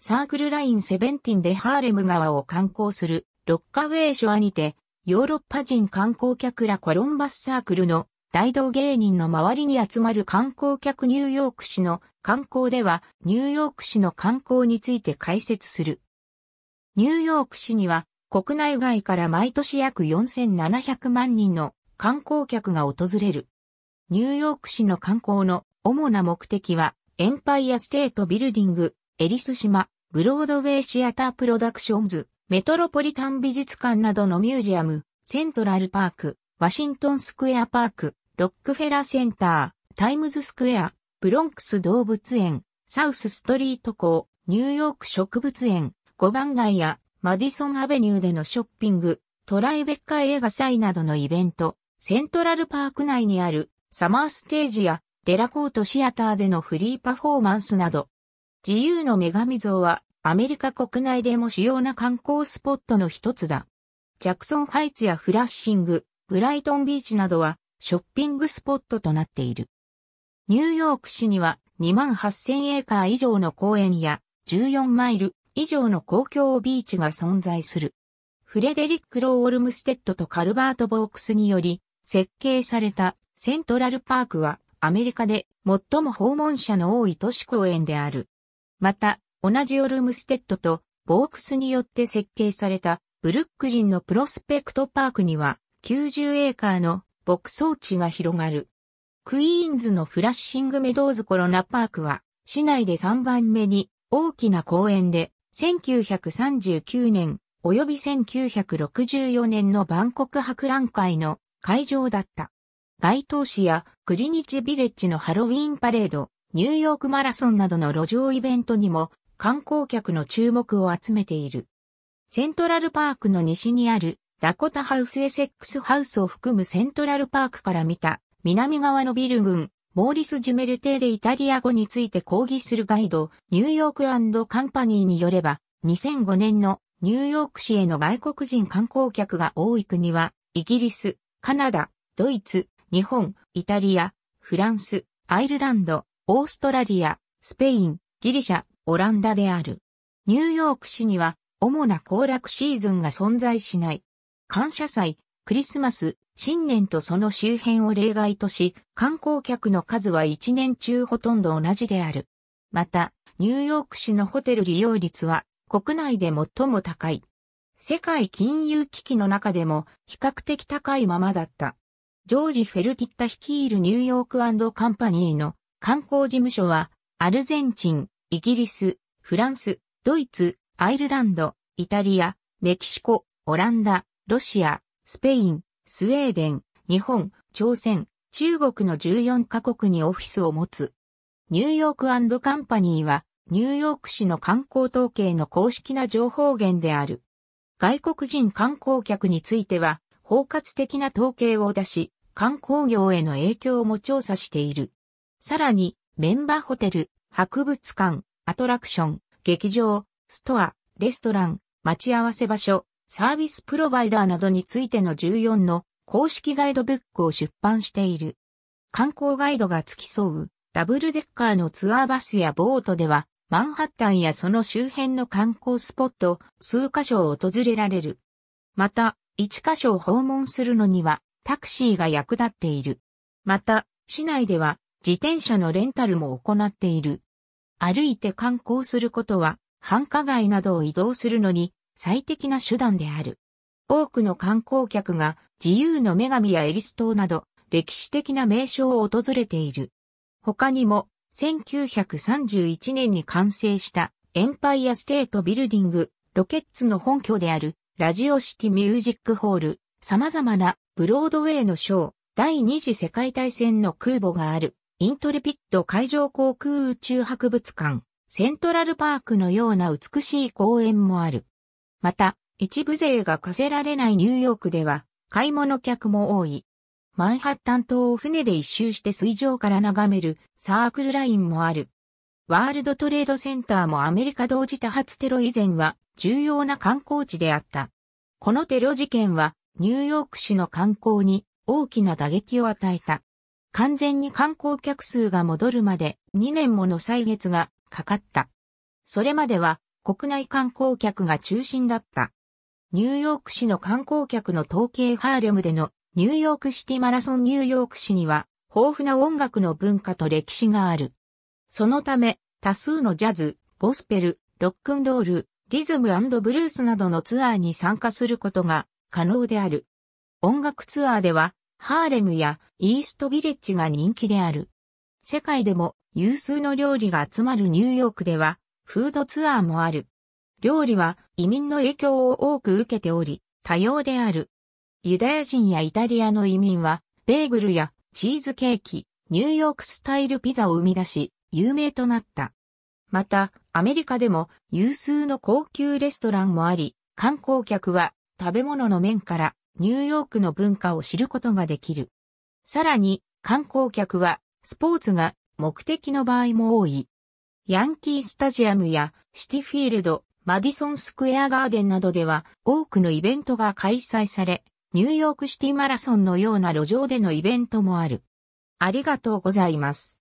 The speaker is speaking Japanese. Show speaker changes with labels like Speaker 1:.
Speaker 1: サークルラインセベンティンでハーレム川を観光するロッカウェイショアにて、ヨーロッパ人観光客らコロンバスサークルの大道芸人の周りに集まる観光客ニューヨーク市の観光ではニューヨーク市の観光について解説する。ニューヨーク市には国内外から毎年約4700万人の観光客が訪れる。ニューヨーク市の観光の主な目的はエンパイアステートビルディング、エリス島、ブロードウェイシアタープロダクションズ、メトロポリタン美術館などのミュージアム、セントラルパーク、ワシントンスクエアパーク、ロックフェラセンター、タイムズスクエア、ブロンクス動物園、サウスストリート港、ニューヨーク植物園、5番街やマディソンアベニューでのショッピング、トライベッカ映画祭などのイベント、セントラルパーク内にあるサマーステージやデラコートシアターでのフリーパフォーマンスなど、自由の女神像はアメリカ国内でも主要な観光スポットの一つだ。ジャクソンハイツやフラッシング、ブライトンビーチなどはショッピングスポットとなっている。ニューヨーク市には2万8000エーカー以上の公園や14マイル以上の公共ビーチが存在する。フレデリック・ロー・オルムステッドとカルバート・ボークスにより設計されたセントラルパークはアメリカで最も訪問者の多い都市公園である。また、同じオルムステッドとボークスによって設計されたブルックリンのプロスペクトパークには90エーカーの牧草地が広がる。クイーンズのフラッシングメドーズコロナパークは市内で3番目に大きな公園で1939年及び1964年の万国博覧会の会場だった。街頭市やクリニチビレッジのハロウィンパレード、ニューヨークマラソンなどの路上イベントにも観光客の注目を集めている。セントラルパークの西にあるダコタハウスエセックスハウスを含むセントラルパークから見た南側のビル群、モーリス・ジュメル邸でイタリア語について講義するガイド、ニューヨークカンパニーによれば、2005年のニューヨーク市への外国人観光客が多い国は、イギリス、カナダ、ドイツ、日本、イタリア、フランス、アイルランド、オーストラリア、スペイン、ギリシャ、オランダである。ニューヨーク市には主な行楽シーズンが存在しない。感謝祭、クリスマス、新年とその周辺を例外とし、観光客の数は1年中ほとんど同じである。また、ニューヨーク市のホテル利用率は国内で最も高い。世界金融危機の中でも比較的高いままだった。ジョージ・フェルティッタ率いるニューヨークカンパニーの観光事務所は、アルゼンチン、イギリス、フランス、ドイツ、アイルランド、イタリア、メキシコ、オランダ、ロシア、スペイン、スウェーデン、日本、朝鮮、中国の14カ国にオフィスを持つ。ニューヨークカンパニーは、ニューヨーク市の観光統計の公式な情報源である。外国人観光客については、包括的な統計を出し、観光業への影響も調査している。さらに、メンバーホテル、博物館、アトラクション、劇場、ストア、レストラン、待ち合わせ場所、サービスプロバイダーなどについての14の公式ガイドブックを出版している。観光ガイドが付き添うダブルデッカーのツアーバスやボートでは、マンハッタンやその周辺の観光スポット、数箇所を訪れられる。また、一箇所を訪問するのには、タクシーが役立っている。また、市内では、自転車のレンタルも行っている。歩いて観光することは、繁華街などを移動するのに最適な手段である。多くの観光客が自由の女神やエリス島など歴史的な名称を訪れている。他にも1931年に完成したエンパイアステートビルディング、ロケッツの本拠であるラジオシティミュージックホール、様々なブロードウェイのショー、第二次世界大戦の空母がある。イントレピッド海上航空宇宙博物館、セントラルパークのような美しい公園もある。また、一部税が課せられないニューヨークでは、買い物客も多い。マンハッタン島を船で一周して水上から眺めるサークルラインもある。ワールドトレードセンターもアメリカ同時多発テロ以前は重要な観光地であった。このテロ事件はニューヨーク市の観光に大きな打撃を与えた。完全に観光客数が戻るまで2年もの歳月がかかった。それまでは国内観光客が中心だった。ニューヨーク市の観光客の統計ハーレムでのニューヨークシティマラソンニューヨーク市には豊富な音楽の文化と歴史がある。そのため多数のジャズ、ゴスペル、ロックンロール、リズムブルースなどのツアーに参加することが可能である。音楽ツアーではハーレムやイーストビレッジが人気である。世界でも有数の料理が集まるニューヨークでは、フードツアーもある。料理は移民の影響を多く受けており、多様である。ユダヤ人やイタリアの移民は、ベーグルやチーズケーキ、ニューヨークスタイルピザを生み出し、有名となった。また、アメリカでも有数の高級レストランもあり、観光客は食べ物の面からニューヨークの文化を知ることができる。さらに、観光客は、スポーツが目的の場合も多い。ヤンキースタジアムやシティフィールド、マディソンスクエアガーデンなどでは多くのイベントが開催され、ニューヨークシティマラソンのような路上でのイベントもある。ありがとうございます。